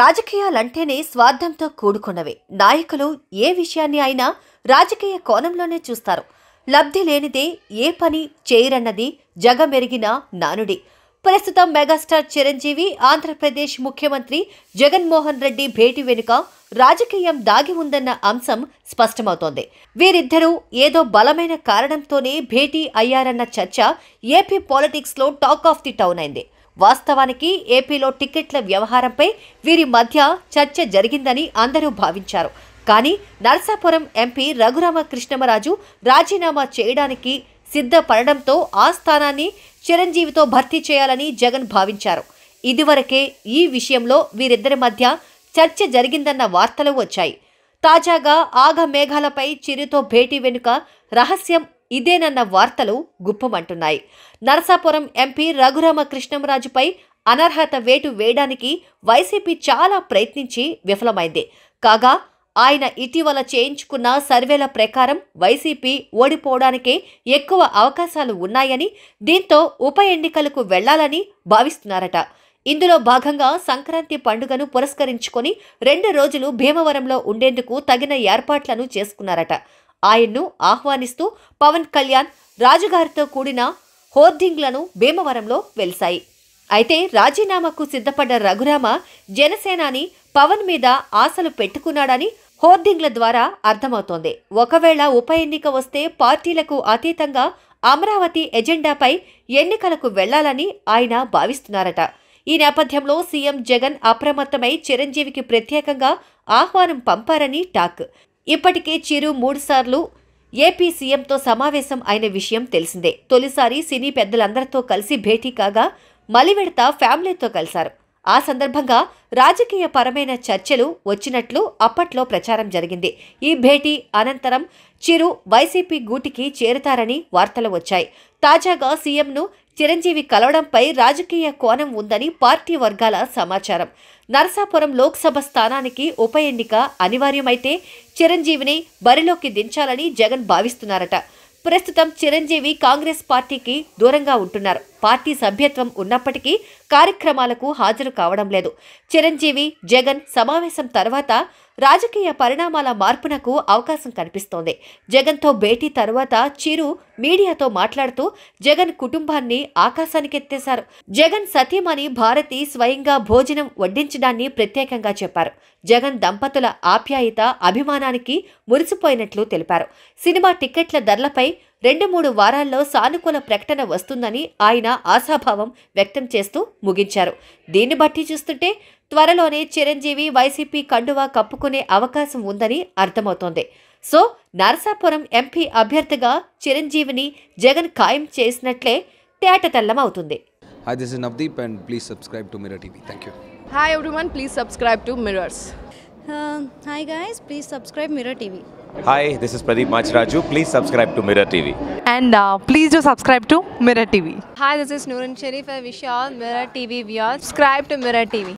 రాజకీయాలంటేనే స్వార్థంతో కూడుకున్నవే నాయకులు ఏ విషయాన్ని అయినా రాజకీయ కోణంలోనే చూస్తారు లబ్ధి లేనిదే ఏ పని చేయరన్నది జగమెరిగిన నానుడి ప్రస్తుతం మెగాస్టార్ చిరంజీవి ఆంధ్రప్రదేశ్ ముఖ్యమంత్రి జగన్మోహన్ రెడ్డి భేటీ వెనుక రాజకీయం దాగి ఉందన్న అంశం స్పష్టమవుతోంది వీరిద్దరూ ఏదో బలమైన కారణంతోనే భేటీ అయ్యారన్న చర్చ ఏపీ పాలిటిక్స్లో టాక్ ఆఫ్ ది టౌన్ అయింది వాస్తవానికి ఏపీలో టికెట్ల వ్యవహారంపై వీరి మధ్య చర్చ జరిగిందని అందరూ భావించారు కానీ నరసాపురం ఎంపీ రఘురామ కృష్ణమరాజు రాజీనామా చేయడానికి సిద్ధపడడంతో ఆ స్థానాన్ని చిరంజీవితో భర్తీ చేయాలని జగన్ భావించారు ఇదివరకే ఈ విషయంలో వీరిద్దరి మధ్య చర్చ జరిగిందన్న వార్తలు వచ్చాయి తాజాగా ఆగ మేఘాలపై చిరుతో భేటీ వెనుక రహస్యం ఇదేనన్న వార్తలు గుప్పమంటున్నాయి నరసాపురం ఎంపీ రఘురామకృష్ణంరాజుపై అనర్హత వేటు వేయడానికి వైసీపీ చాలా ప్రయత్నించి విఫలమైంది కాగా ఆయన ఇటీవల చేయించుకున్న సర్వేల ప్రకారం వైసీపీ ఓడిపోవడానికే ఎక్కువ అవకాశాలు ఉన్నాయని దీంతో ఉప ఎన్నికలకు వెళ్లాలని భావిస్తున్నారట ఇందులో భాగంగా సంక్రాంతి పండుగను పురస్కరించుకొని రెండు రోజులు భీమవరంలో ఉండేందుకు తగిన ఏర్పాట్లను చేసుకున్నారట ఆయన్ను ఆహ్వానిస్తూ పవన్ కళ్యాణ్ రాజుగారితో కూడిన హోర్డింగ్లను భీమవరంలో వెలిశాయి అయితే రాజీనామాకు సిద్ధపడ్డ రఘురామ జనసేనాని పవన్ మీద ఆశలు పెట్టుకున్నాడని హోర్డింగ్ల ద్వారా అర్థమవుతోంది ఒకవేళ ఉప ఎన్నిక వస్తే పార్టీలకు అతీతంగా అమరావతి ఎజెండాపై ఎన్నికలకు వెళ్లాలని ఆయన భావిస్తున్నారట ఈ నేపథ్యంలో సీఎం జగన్ అప్రమత్తమై చిరంజీవికి ప్రత్యేకంగా ఆహ్వానం పంపారని టాక్ ఇప్పటికే చిరు మూడుసార్లు ఏపీ సీఎంతో సమావేశం అయిన విషయం తెలిసిందే తొలిసారి సినీ పెద్దలందరితో కలిసి భేటీ కాగా మలివిడత ఫ్యామిలీతో కలిశారు ఆ సందర్భంగా రాజకీయ పరమైన చర్చలు వచ్చినట్లు అప్పట్లో ప్రచారం జరిగింది ఈ భేటీ అనంతరం చిరు వైసీపీ గూటికి చేరుతారని వార్తలు వచ్చాయి తాజాగా సీఎంను చిరంజీవి కలవడంపై రాజకీయ కోణం ఉందని పార్టీ వర్గాల సమాచారం నరసాపురం లోక్సభ స్థానానికి ఉప ఎన్నిక అనివార్యమైతే చిరంజీవిని బరిలోకి దించాలని జగన్ భావిస్తున్నారట ప్రస్తుతం చిరంజీవి కాంగ్రెస్ పార్టీకి దూరంగా ఉంటున్నారు పార్టీ సభ్యత్వం ఉన్నప్పటికీ కార్యక్రమాలకు హాజరు కావడం లేదు చిరంజీవి జగన్ సమావేశం తర్వాత రాజకీయ పరిణామాల మార్పునకు అవకాశం కనిపిస్తోంది జగన్తో భేటీ తర్వాత చిరు మీడియాతో మాట్లాడుతూ జగన్ కుటుంబాన్ని ఆకాశానికెత్తేశారు జగన్ సతీమణి భారతి స్వయంగా భోజనం వడ్డించడాన్ని ప్రత్యేకంగా చెప్పారు జగన్ దంపతుల ఆప్యాయత అభిమానానికి మురిసిపోయినట్లు తెలిపారు సినిమా టిక్కెట్ల ధరలపై రెండు మూడు వారాల్లో సానుకూల ప్రకటన వస్తుందని ఆయన ఆశాభావం వ్యక్తం చేస్తూ ముగించారు దీన్ని బట్టి చూస్తుంటే త్వరలోనే చిరంజీవి వైసీపీ కండువా కప్పుకునే అవకాశం ఉందని అర్థమవుతోంది సో నరసాపురం ఎంపీ అభ్యర్థిగా చిరంజీవిని జగన్ ఖాయం చేసినట్లే తేటతెల్లం అవుతుంది Hi, this is Navdeep and please subscribe to Mirror Hi, this is Pradeep Machraju. Please subscribe to Mirror TV. And uh, please do subscribe to Mirror TV. Hi, this is Noorun Sharif. I wish you all Mirror TV viewers. Subscribe to Mirror TV.